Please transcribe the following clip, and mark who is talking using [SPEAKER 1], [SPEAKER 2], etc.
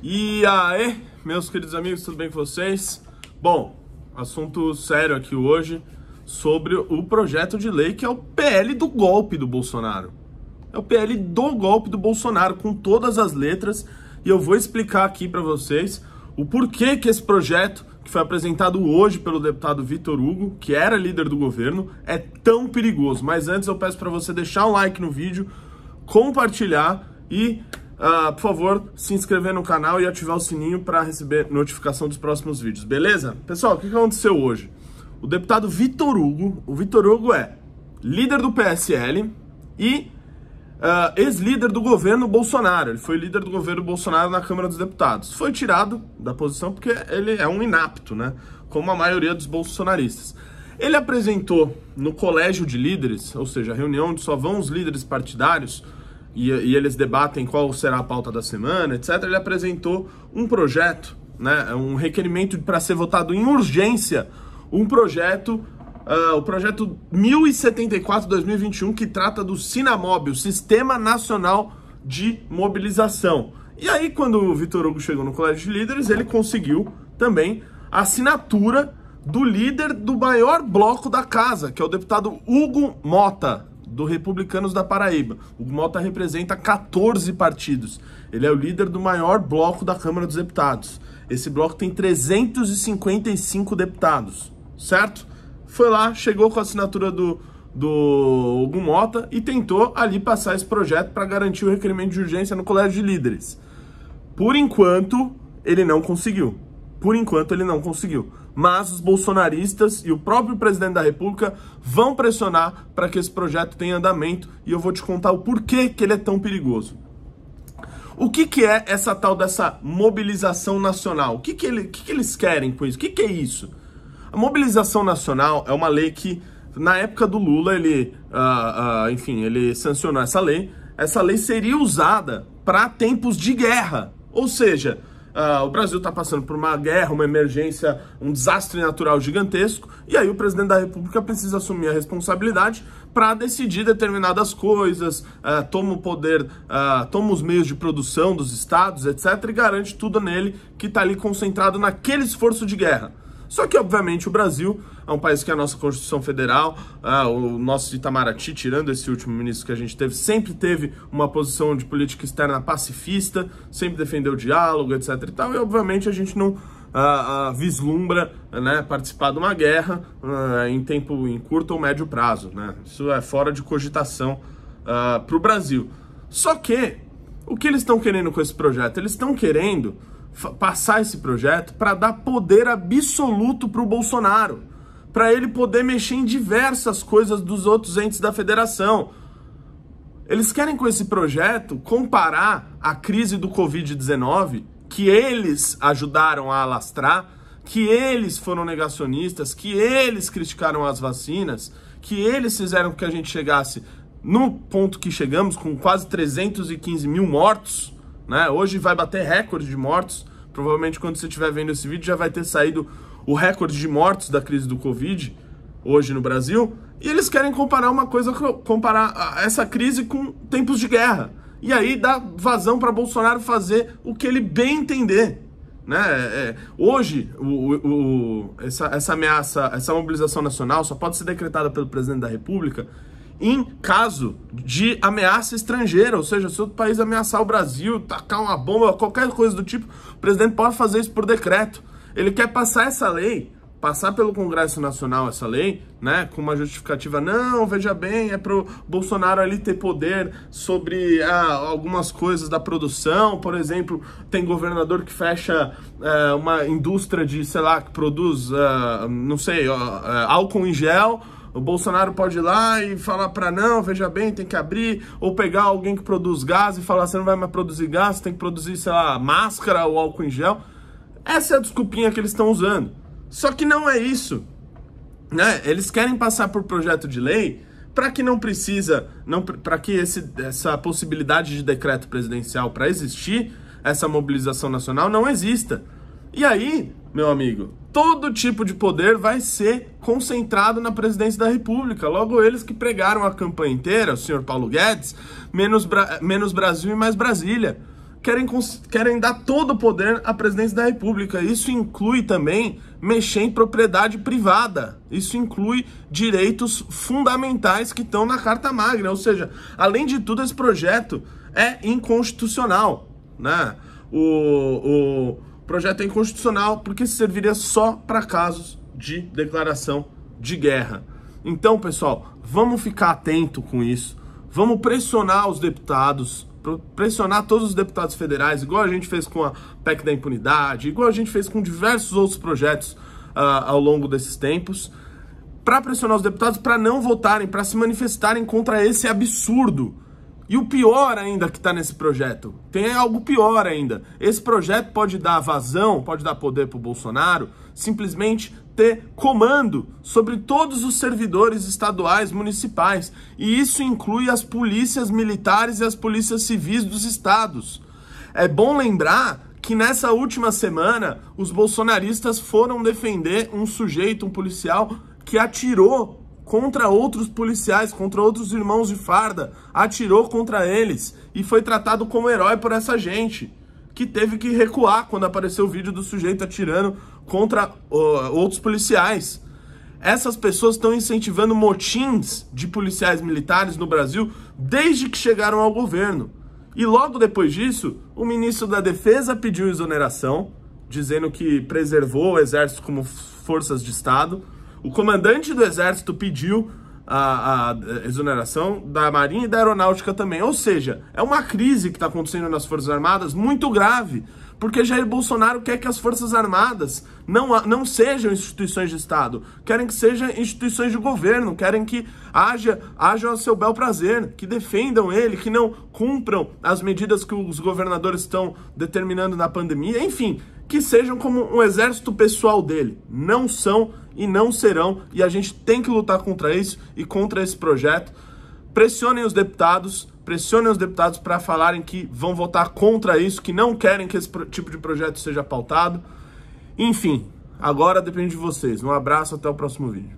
[SPEAKER 1] E aí, meus queridos amigos, tudo bem com vocês? Bom, assunto sério aqui hoje sobre o projeto de lei que é o PL do golpe do Bolsonaro. É o PL do golpe do Bolsonaro com todas as letras e eu vou explicar aqui para vocês o porquê que esse projeto que foi apresentado hoje pelo deputado Vitor Hugo, que era líder do governo, é tão perigoso. Mas antes eu peço para você deixar um like no vídeo, compartilhar e uh, por favor, se inscrever no canal e ativar o sininho para receber notificação dos próximos vídeos, beleza? Pessoal, o que aconteceu hoje? O deputado Vitor Hugo, o Vitor Hugo é líder do PSL e uh, ex-líder do governo Bolsonaro. Ele foi líder do governo Bolsonaro na Câmara dos Deputados. Foi tirado da posição porque ele é um inapto, né? Como a maioria dos bolsonaristas. Ele apresentou no colégio de líderes, ou seja, a reunião onde só vão os líderes partidários, e, e eles debatem qual será a pauta da semana, etc., ele apresentou um projeto, né, um requerimento para ser votado em urgência, um projeto Uh, o projeto 1074-2021, que trata do Sinamob, o Sistema Nacional de Mobilização. E aí, quando o Vitor Hugo chegou no Colégio de Líderes, ele conseguiu também a assinatura do líder do maior bloco da casa, que é o deputado Hugo Mota, do Republicanos da Paraíba. O Mota representa 14 partidos. Ele é o líder do maior bloco da Câmara dos Deputados. Esse bloco tem 355 deputados, certo? Foi lá, chegou com a assinatura do, do Hugo Mota e tentou ali passar esse projeto para garantir o requerimento de urgência no Colégio de Líderes. Por enquanto, ele não conseguiu. Por enquanto, ele não conseguiu mas os bolsonaristas e o próprio presidente da República vão pressionar para que esse projeto tenha andamento e eu vou te contar o porquê que ele é tão perigoso. O que, que é essa tal dessa mobilização nacional? O que, que, ele, que, que eles querem com isso? O que, que é isso? A mobilização nacional é uma lei que, na época do Lula, ele, uh, uh, enfim, ele sancionou essa lei. Essa lei seria usada para tempos de guerra. Ou seja, Uh, o Brasil está passando por uma guerra, uma emergência, um desastre natural gigantesco, e aí o presidente da República precisa assumir a responsabilidade para decidir determinadas coisas, uh, toma o poder, uh, toma os meios de produção dos estados, etc., e garante tudo nele que está ali concentrado naquele esforço de guerra. Só que, obviamente, o Brasil é um país que a nossa Constituição Federal, ah, o nosso Itamaraty, tirando esse último ministro que a gente teve, sempre teve uma posição de política externa pacifista, sempre defendeu o diálogo, etc e tal, e obviamente a gente não ah, ah, vislumbra né, participar de uma guerra em tempo, em curto ou médio prazo, né? Isso é fora de cogitação para o Brasil. Só que, o que eles estão querendo com esse projeto? Eles estão querendo passar esse projeto para dar poder absoluto para o Bolsonaro, para ele poder mexer em diversas coisas dos outros entes da federação. Eles querem com esse projeto comparar a crise do Covid-19, que eles ajudaram a alastrar, que eles foram negacionistas, que eles criticaram as vacinas, que eles fizeram com que a gente chegasse no ponto que chegamos, com quase 315 mil mortos né? Hoje vai bater recorde de mortos. Provavelmente quando você estiver vendo esse vídeo já vai ter saído o recorde de mortos da crise do Covid hoje no Brasil. E eles querem comparar uma coisa, comparar essa crise com tempos de guerra. E aí dá vazão para Bolsonaro fazer o que ele bem entender. Né? É, é, hoje, o, o, o, essa, essa ameaça, essa mobilização nacional só pode ser decretada pelo presidente da República em caso de ameaça estrangeira, ou seja, se outro país ameaçar o Brasil, tacar uma bomba, qualquer coisa do tipo, o presidente pode fazer isso por decreto. Ele quer passar essa lei, passar pelo Congresso Nacional essa lei, né, com uma justificativa, não, veja bem, é pro Bolsonaro ali ter poder sobre ah, algumas coisas da produção, por exemplo, tem governador que fecha ah, uma indústria de, sei lá, que produz, ah, não sei, eh, álcool em gel, o Bolsonaro pode ir lá e falar para não, veja bem, tem que abrir, ou pegar alguém que produz gás e falar você não vai mais produzir gás, tem que produzir, sei lá, máscara ou álcool em gel. Essa é a desculpinha que eles estão usando. Só que não é isso. Né? Eles querem passar por projeto de lei para que não precisa, não para que esse, essa possibilidade de decreto presidencial para existir, essa mobilização nacional não exista. E aí, meu amigo, todo tipo de poder vai ser concentrado na presidência da República. Logo, eles que pregaram a campanha inteira, o senhor Paulo Guedes, menos, Bra menos Brasil e mais Brasília. Querem, querem dar todo o poder à presidência da República. Isso inclui também mexer em propriedade privada. Isso inclui direitos fundamentais que estão na Carta Magna. Ou seja, além de tudo, esse projeto é inconstitucional. Né? O, o, projeto é inconstitucional porque serviria só para casos de declaração de guerra. Então, pessoal, vamos ficar atento com isso. Vamos pressionar os deputados, pressionar todos os deputados federais, igual a gente fez com a PEC da impunidade, igual a gente fez com diversos outros projetos uh, ao longo desses tempos, para pressionar os deputados para não votarem, para se manifestarem contra esse absurdo e o pior ainda que está nesse projeto, tem algo pior ainda. Esse projeto pode dar vazão, pode dar poder para o Bolsonaro, simplesmente ter comando sobre todos os servidores estaduais, municipais. E isso inclui as polícias militares e as polícias civis dos estados. É bom lembrar que nessa última semana os bolsonaristas foram defender um sujeito, um policial, que atirou contra outros policiais, contra outros irmãos de farda, atirou contra eles e foi tratado como herói por essa gente, que teve que recuar quando apareceu o vídeo do sujeito atirando contra uh, outros policiais. Essas pessoas estão incentivando motins de policiais militares no Brasil desde que chegaram ao governo. E logo depois disso, o ministro da Defesa pediu exoneração, dizendo que preservou o exército como forças de Estado. O comandante do exército pediu a, a, exoneração da Marinha e da Aeronáutica também. Ou seja, é uma crise que está acontecendo nas Forças Armadas muito grave, porque Jair Bolsonaro quer que as Forças Armadas não, não sejam instituições de Estado, querem que sejam instituições de governo, querem que haja, haja ao seu bel prazer, que defendam ele, que não cumpram as medidas que os governadores estão determinando na pandemia, enfim, que sejam como um exército pessoal dele, não são e não serão, e a gente tem que lutar contra isso e contra esse projeto. Pressionem os deputados, pressionem os deputados para falarem que vão votar contra isso, que não querem que esse tipo de projeto seja pautado. Enfim, agora depende de vocês. Um abraço, até o próximo vídeo.